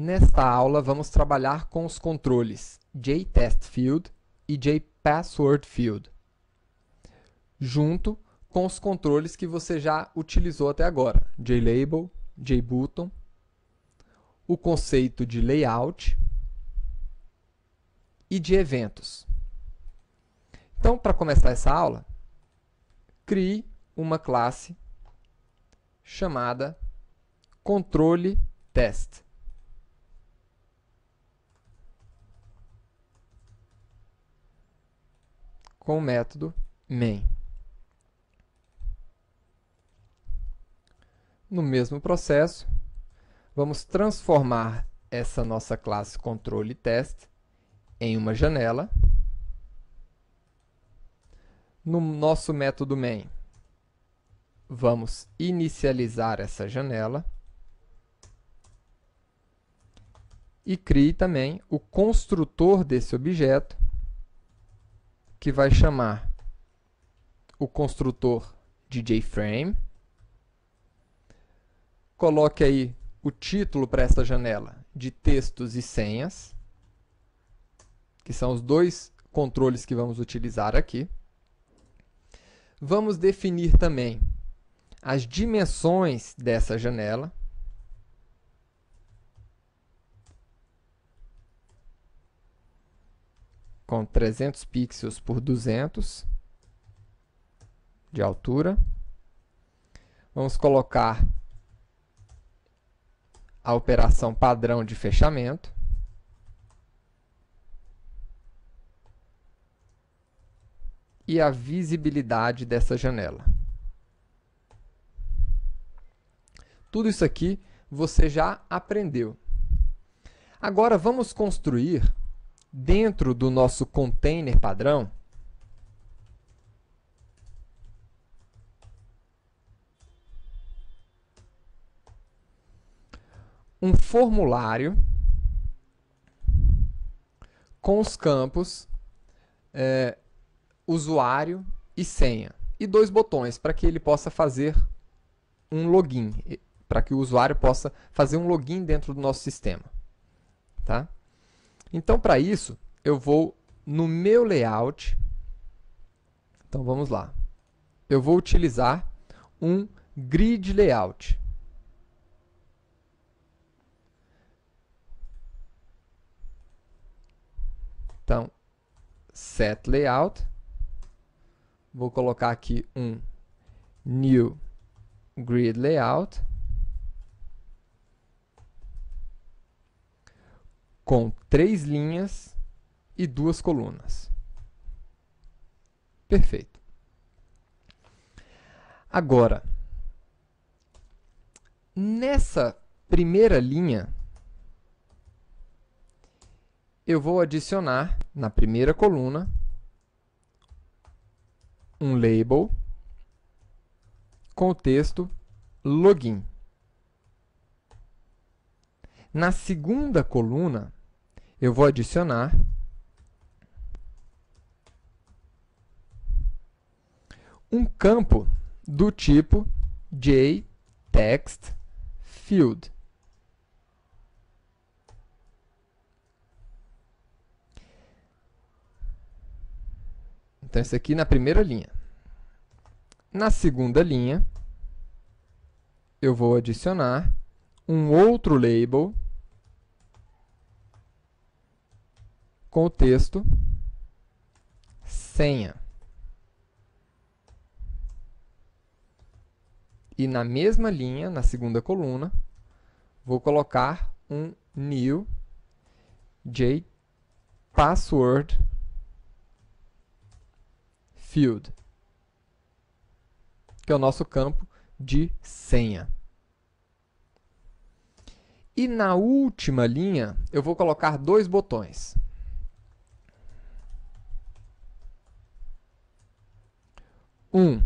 Nesta aula, vamos trabalhar com os controles JTestField e JPasswordField, junto com os controles que você já utilizou até agora, JLabel, JButton, o conceito de layout e de eventos. Então, para começar essa aula, crie uma classe chamada controle com o método main. No mesmo processo, vamos transformar essa nossa classe controle test em uma janela. No nosso método main, vamos inicializar essa janela e crie também o construtor desse objeto que vai chamar o construtor de JFrame. Coloque aí o título para essa janela de textos e senhas, que são os dois controles que vamos utilizar aqui. Vamos definir também as dimensões dessa janela. com 300 pixels por 200 de altura. Vamos colocar a operação padrão de fechamento. E a visibilidade dessa janela. Tudo isso aqui você já aprendeu. Agora vamos construir dentro do nosso container padrão, um formulário com os campos é, usuário e senha. E dois botões para que ele possa fazer um login, para que o usuário possa fazer um login dentro do nosso sistema. Tá? Então, para isso, eu vou no meu layout. Então, vamos lá. Eu vou utilizar um grid layout. Então, set layout. Vou colocar aqui um new grid layout. com três linhas e duas colunas. Perfeito. Agora, nessa primeira linha, eu vou adicionar na primeira coluna um label com o texto login. Na segunda coluna, eu vou adicionar um campo do tipo JTextField. Então, isso aqui na primeira linha. Na segunda linha, eu vou adicionar um outro label com o texto senha. E na mesma linha, na segunda coluna, vou colocar um new j password field, que é o nosso campo de senha. E na última linha, eu vou colocar dois botões. um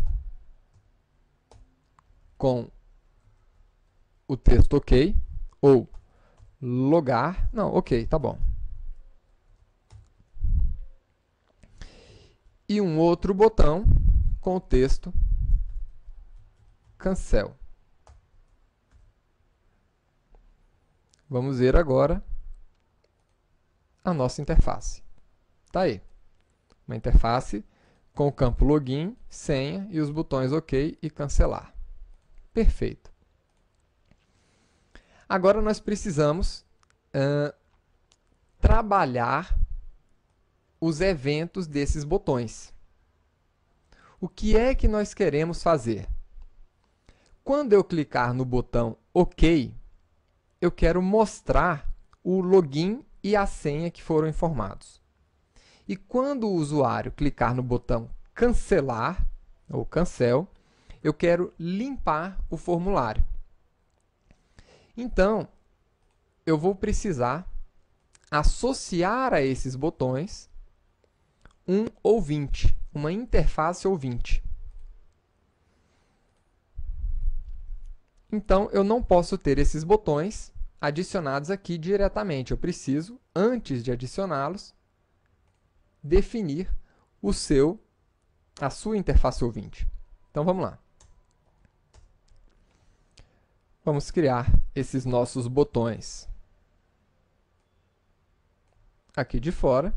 com o texto ok, ou logar, não, ok, tá bom. E um outro botão com o texto cancel. Vamos ver agora a nossa interface. Tá aí. Uma interface com o campo login, senha e os botões OK e cancelar. Perfeito. Agora nós precisamos uh, trabalhar os eventos desses botões. O que é que nós queremos fazer? Quando eu clicar no botão OK, eu quero mostrar o login e a senha que foram informados. E quando o usuário clicar no botão cancelar ou cancel, eu quero limpar o formulário. Então, eu vou precisar associar a esses botões um ouvinte, uma interface ouvinte. Então, eu não posso ter esses botões adicionados aqui diretamente. Eu preciso, antes de adicioná-los, definir o seu a sua interface ouvinte. Então vamos lá. Vamos criar esses nossos botões aqui de fora.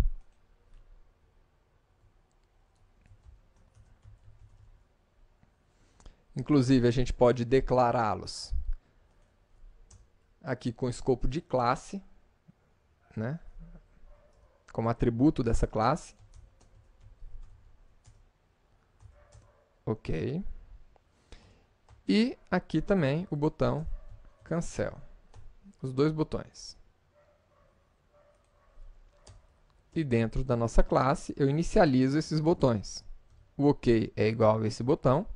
Inclusive, a gente pode declará-los aqui com escopo de classe, né? como atributo dessa classe. Ok. E aqui também o botão cancel. Os dois botões. E dentro da nossa classe eu inicializo esses botões. O OK é igual a esse botão.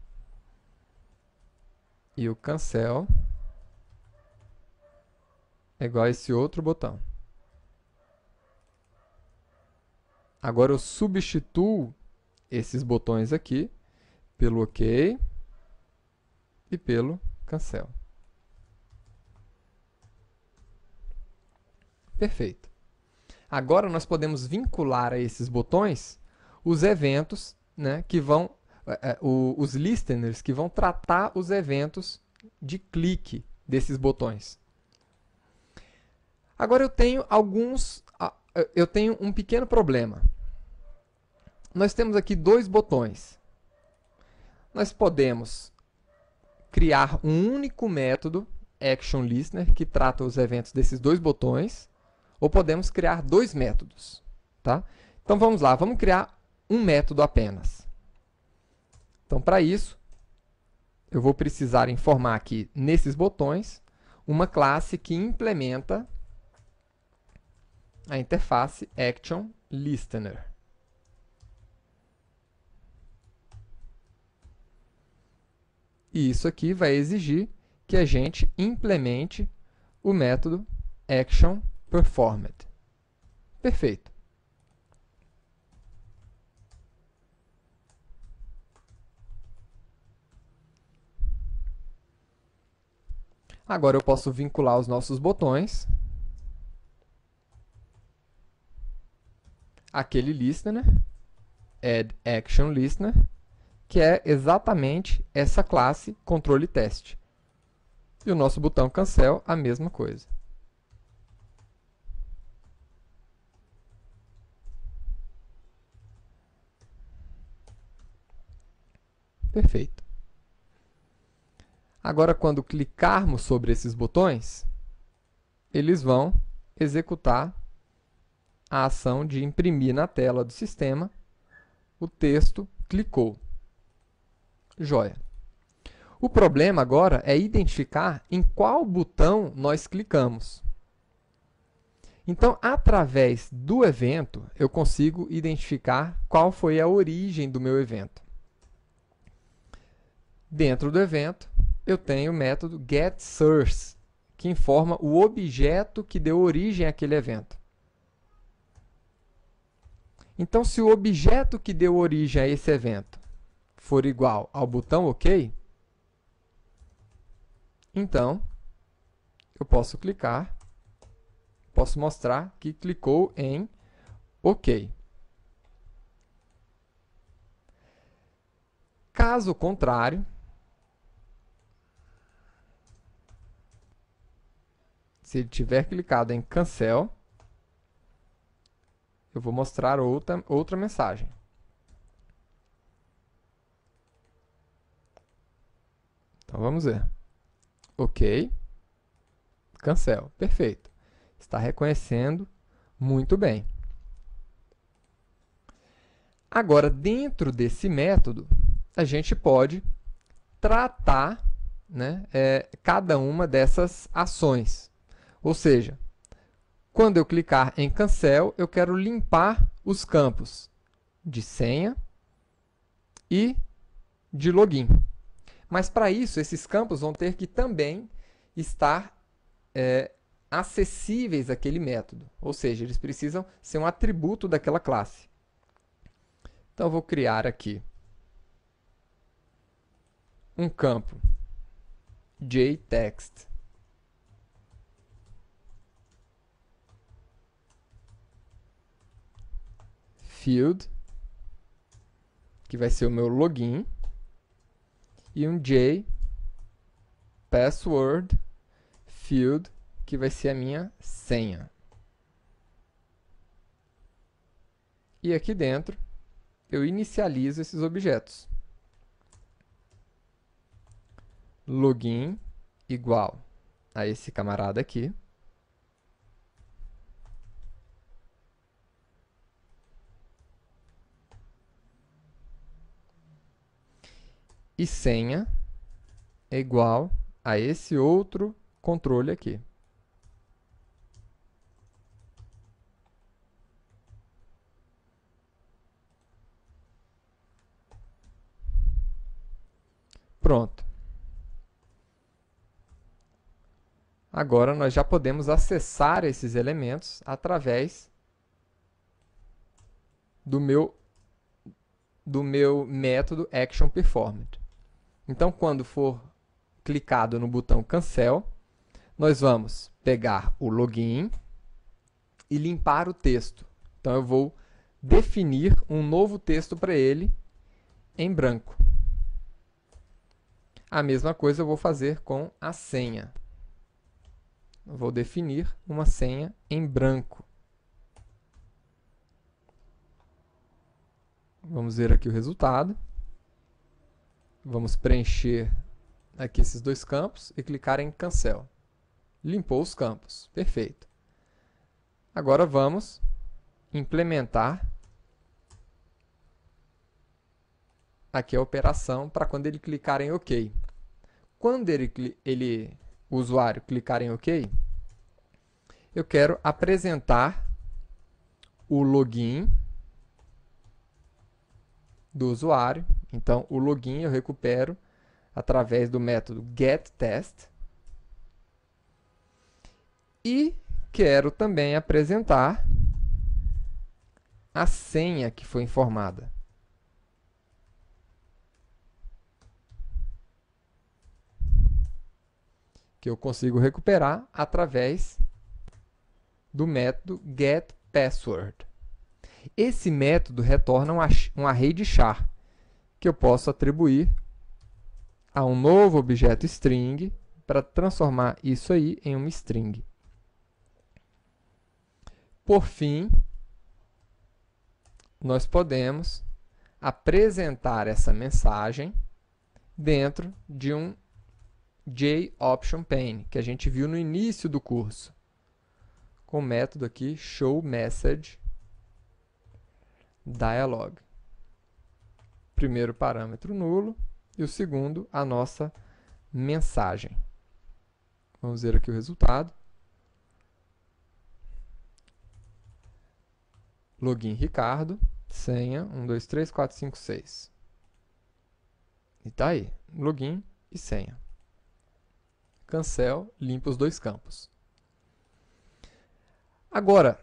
E o cancel é igual a esse outro botão. Agora eu substituo esses botões aqui pelo OK e pelo Cancel. Perfeito. Agora nós podemos vincular a esses botões os eventos né, que vão, é, é, os listeners que vão tratar os eventos de clique desses botões. Agora eu tenho alguns, ah, eu tenho um pequeno problema nós temos aqui dois botões. Nós podemos criar um único método, action listener, que trata os eventos desses dois botões, ou podemos criar dois métodos. Tá? Então vamos lá, vamos criar um método apenas. Então para isso, eu vou precisar informar aqui nesses botões uma classe que implementa a interface ActionListener. E isso aqui vai exigir que a gente implemente o método actionPerformed. Perfeito. Agora eu posso vincular os nossos botões. Aquele listener, add action listener que é exatamente essa classe controle teste. E o nosso botão cancel, a mesma coisa. Perfeito. Agora, quando clicarmos sobre esses botões, eles vão executar a ação de imprimir na tela do sistema o texto clicou. Joia. O problema agora é identificar em qual botão nós clicamos. Então, através do evento, eu consigo identificar qual foi a origem do meu evento. Dentro do evento, eu tenho o método getSource, que informa o objeto que deu origem àquele evento. Então, se o objeto que deu origem a esse evento for igual ao botão OK, então eu posso clicar, posso mostrar que clicou em OK. Caso contrário, se ele tiver clicado em cancel, eu vou mostrar outra, outra mensagem. Então vamos ver. OK. Cancel. Perfeito. Está reconhecendo muito bem. Agora, dentro desse método, a gente pode tratar né, é, cada uma dessas ações. Ou seja, quando eu clicar em cancel, eu quero limpar os campos de senha e de login. Mas para isso, esses campos vão ter que também estar é, acessíveis àquele método, ou seja, eles precisam ser um atributo daquela classe. Então eu vou criar aqui um campo JText. Field, que vai ser o meu login e um J password field que vai ser a minha senha. E aqui dentro eu inicializo esses objetos. Login igual a esse camarada aqui. e senha é igual a esse outro controle aqui. Pronto. Agora nós já podemos acessar esses elementos através do meu do meu método action performed. Então, quando for clicado no botão Cancel, nós vamos pegar o login e limpar o texto. Então, eu vou definir um novo texto para ele em branco. A mesma coisa eu vou fazer com a senha. Eu vou definir uma senha em branco. Vamos ver aqui o resultado. Vamos preencher aqui esses dois campos e clicar em cancel. Limpou os campos, perfeito. Agora vamos implementar aqui a operação para quando ele clicar em OK. Quando ele, ele, o usuário clicar em OK, eu quero apresentar o login do usuário então, o login eu recupero através do método getTest. E quero também apresentar a senha que foi informada. Que eu consigo recuperar através do método getPassword. Esse método retorna um array de char que eu posso atribuir a um novo objeto string para transformar isso aí em uma string. Por fim, nós podemos apresentar essa mensagem dentro de um JOptionPane, que a gente viu no início do curso, com o método aqui showMessageDialog primeiro parâmetro nulo e o segundo a nossa mensagem. Vamos ver aqui o resultado. Login Ricardo, senha 123456. E tá aí, login e senha. Cancel, limpa os dois campos. Agora,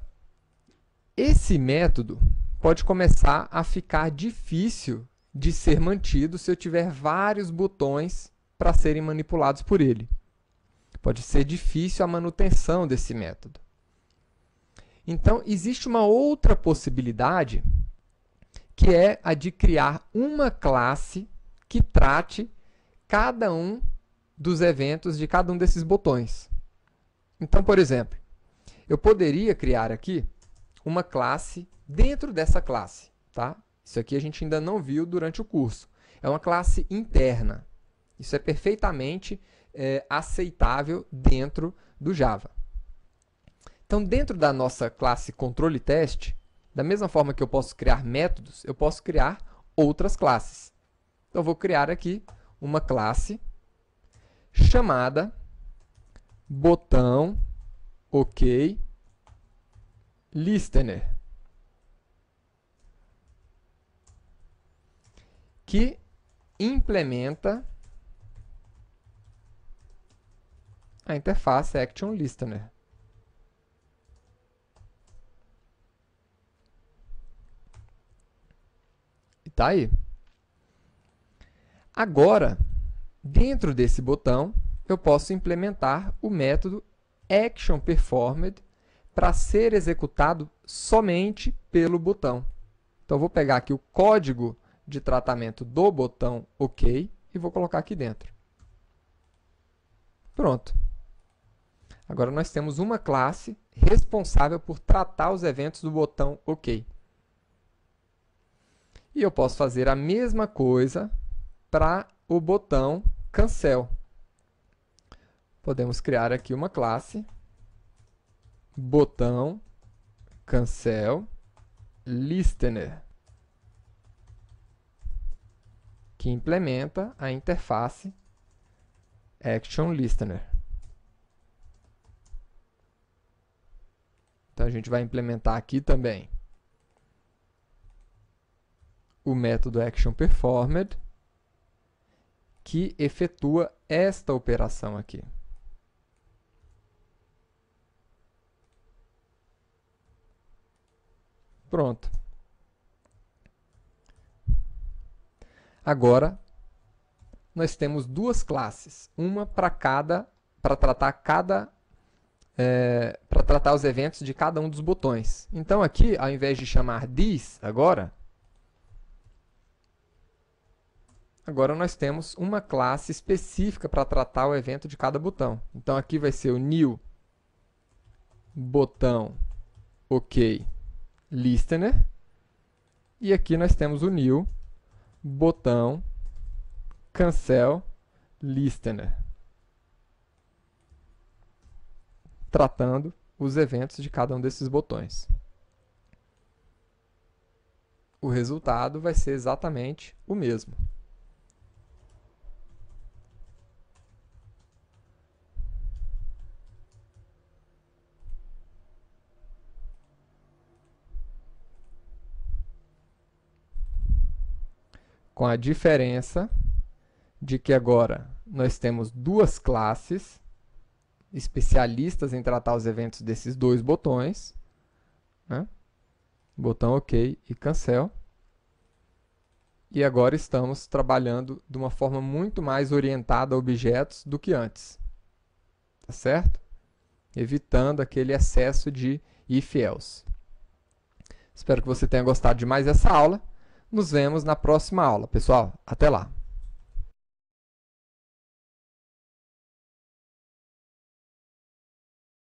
esse método pode começar a ficar difícil de ser mantido se eu tiver vários botões para serem manipulados por ele. Pode ser difícil a manutenção desse método. Então, existe uma outra possibilidade, que é a de criar uma classe que trate cada um dos eventos de cada um desses botões. Então, por exemplo, eu poderia criar aqui uma classe dentro dessa classe. Tá? Isso aqui a gente ainda não viu durante o curso. É uma classe interna. Isso é perfeitamente é, aceitável dentro do Java. Então, dentro da nossa classe controle teste, da mesma forma que eu posso criar métodos, eu posso criar outras classes. Então, eu vou criar aqui uma classe chamada botão ok listener. que implementa a interface Action Listener. E tá aí. Agora, dentro desse botão, eu posso implementar o método Action Performed para ser executado somente pelo botão. Então, vou pegar aqui o código de tratamento do botão OK e vou colocar aqui dentro. Pronto. Agora nós temos uma classe responsável por tratar os eventos do botão OK. E eu posso fazer a mesma coisa para o botão Cancel. Podemos criar aqui uma classe botão Cancel Listener. que implementa a interface ActionListener. Então a gente vai implementar aqui também o método ActionPerformed que efetua esta operação aqui. Pronto. Agora, nós temos duas classes, uma para cada, para tratar cada, é, para tratar os eventos de cada um dos botões. Então aqui, ao invés de chamar this agora, agora nós temos uma classe específica para tratar o evento de cada botão. Então aqui vai ser o new botão ok listener e aqui nós temos o new botão cancel listener, tratando os eventos de cada um desses botões. O resultado vai ser exatamente o mesmo. com a diferença de que agora nós temos duas classes especialistas em tratar os eventos desses dois botões, né? botão OK e cancel. E agora estamos trabalhando de uma forma muito mais orientada a objetos do que antes. Tá certo? Evitando aquele excesso de if-else. Espero que você tenha gostado de mais essa aula. Nos vemos na próxima aula, pessoal. Até lá!